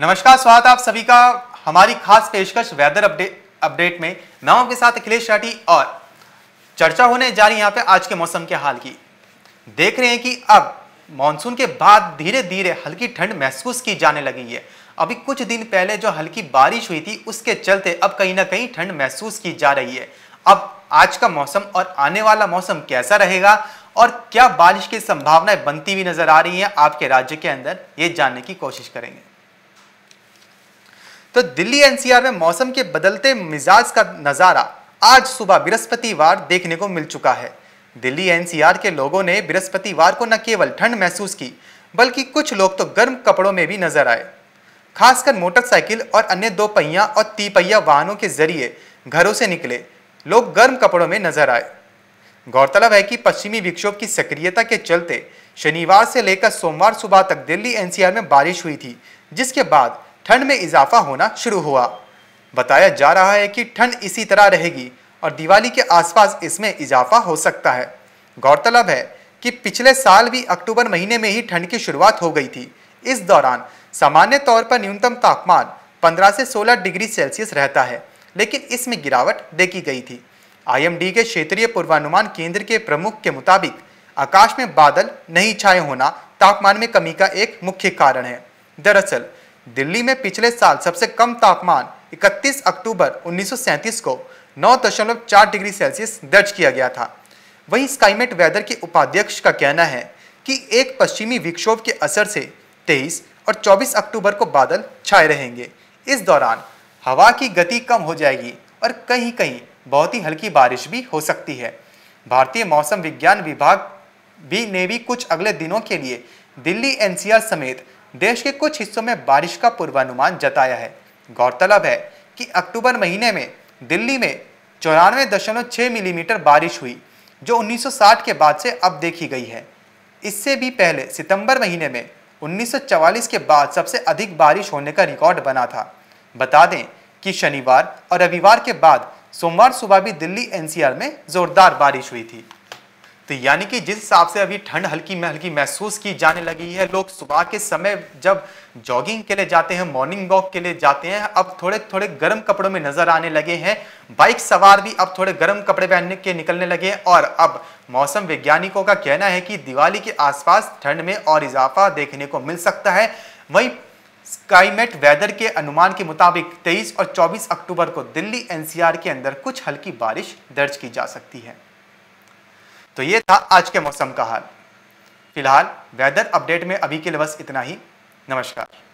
नमस्कार स्वागत आप सभी का हमारी खास पेशकश वेदर अपडेट अपडेट में मैं आपके साथ अखिलेश राठी और चर्चा होने जा रही यहाँ पे आज के मौसम के हाल की देख रहे हैं कि अब मानसून के बाद धीरे धीरे हल्की ठंड महसूस की जाने लगी है अभी कुछ दिन पहले जो हल्की बारिश हुई थी उसके चलते अब कहीं ना कहीं ठंड महसूस की जा रही है अब आज का मौसम और आने वाला मौसम कैसा रहेगा और क्या बारिश की संभावनाएं बनती हुई नजर आ रही हैं आपके राज्य के अंदर ये जानने की कोशिश करेंगे तो दिल्ली एनसीआर में मौसम के बदलते मिजाज का नज़ारा आज सुबह बृहस्पतिवार देखने को मिल चुका है दिल्ली एनसीआर के लोगों ने बृहस्पतिवार को न केवल ठंड महसूस की बल्कि कुछ लोग तो गर्म कपड़ों में भी नजर आए खासकर मोटरसाइकिल और अन्य दो पहिया और तीपहिया वाहनों के जरिए घरों से निकले लोग गर्म कपड़ों में नजर आए गौरतलब है कि पश्चिमी विक्षोभ की सक्रियता के चलते शनिवार से लेकर सोमवार सुबह तक दिल्ली एनसीआर में बारिश हुई थी जिसके बाद ठंड में इजाफा होना शुरू हुआ बताया जा रहा है कि ठंड इसी तरह रहेगी और दिवाली के आसपास इसमें इजाफा हो सकता है गौरतलब है कि पिछले साल भी अक्टूबर महीने में ही ठंड की शुरुआत हो गई थी इस दौरान सामान्य तौर पर न्यूनतम तापमान 15 से 16 डिग्री सेल्सियस रहता है लेकिन इसमें गिरावट देखी गई थी आईएमडी के क्षेत्रीय पूर्वानुमान केंद्र के प्रमुख के मुताबिक आकाश में बादल नहीं छाए होना तापमान में कमी का एक मुख्य कारण है दरअसल दिल्ली में पिछले साल सबसे कम तापमान 31 अक्टूबर 1937 को 9.4 डिग्री सेल्सियस दर्ज किया गया था वहीं स्काईमेट वेदर के उपाध्यक्ष का कहना है कि एक पश्चिमी विक्षोभ के असर से 23 और 24 अक्टूबर को बादल छाए रहेंगे इस दौरान हवा की गति कम हो जाएगी और कहीं कहीं बहुत ही हल्की बारिश भी हो सकती है भारतीय मौसम विज्ञान विभाग भी ने भी कुछ अगले दिनों के लिए दिल्ली एनसीआर समेत देश के कुछ हिस्सों में बारिश का पूर्वानुमान जताया है गौरतलब है कि अक्टूबर महीने में दिल्ली में चौरानवे दशमलव छः मिलीमीटर बारिश हुई जो 1960 के बाद से अब देखी गई है इससे भी पहले सितंबर महीने में 1944 के बाद सबसे अधिक बारिश होने का रिकॉर्ड बना था बता दें कि शनिवार और रविवार के बाद सोमवार सुबह भी दिल्ली एनसीआर में जोरदार बारिश हुई थी तो यानी कि जिस हिसाब से अभी ठंड हल्की में हल्की महसूस की जाने लगी है लोग सुबह के समय जब जॉगिंग के लिए जाते हैं मॉर्निंग वॉक के लिए जाते हैं अब थोड़े थोड़े गर्म कपड़ों में नजर आने लगे हैं बाइक सवार भी अब थोड़े गर्म कपड़े पहनने के निकलने लगे हैं और अब मौसम वैज्ञानिकों का कहना है कि दिवाली के आसपास ठंड में और इजाफा देखने को मिल सकता है वहीं स्काईमेट वेदर के अनुमान के मुताबिक 23 और 24 अक्टूबर को दिल्ली एनसीआर के अंदर कुछ हल्की बारिश दर्ज की जा सकती है तो ये था आज के मौसम का हाल फिलहाल वेदर अपडेट में अभी के लिए बस इतना ही नमस्कार